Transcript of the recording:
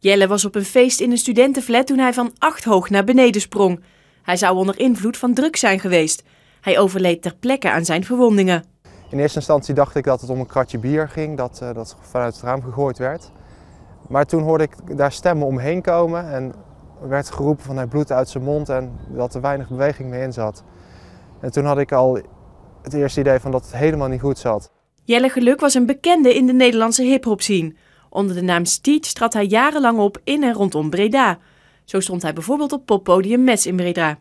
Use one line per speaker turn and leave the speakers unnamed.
Jelle was op een feest in een studentenflat toen hij van acht hoog naar beneden sprong. Hij zou onder invloed van drugs zijn geweest. Hij overleed ter plekke aan zijn verwondingen.
In eerste instantie dacht ik dat het om een kratje bier ging, dat, eh, dat vanuit het raam gegooid werd. Maar toen hoorde ik daar stemmen omheen komen en werd geroepen van hij bloed uit zijn mond en dat er weinig beweging meer in zat. En toen had ik al het eerste idee van dat het helemaal niet goed zat.
Jelle Geluk was een bekende in de Nederlandse hip-hop scene. Onder de naam Steach trad hij jarenlang op in en rondom Breda. Zo stond hij bijvoorbeeld op poppodium mes in Breda.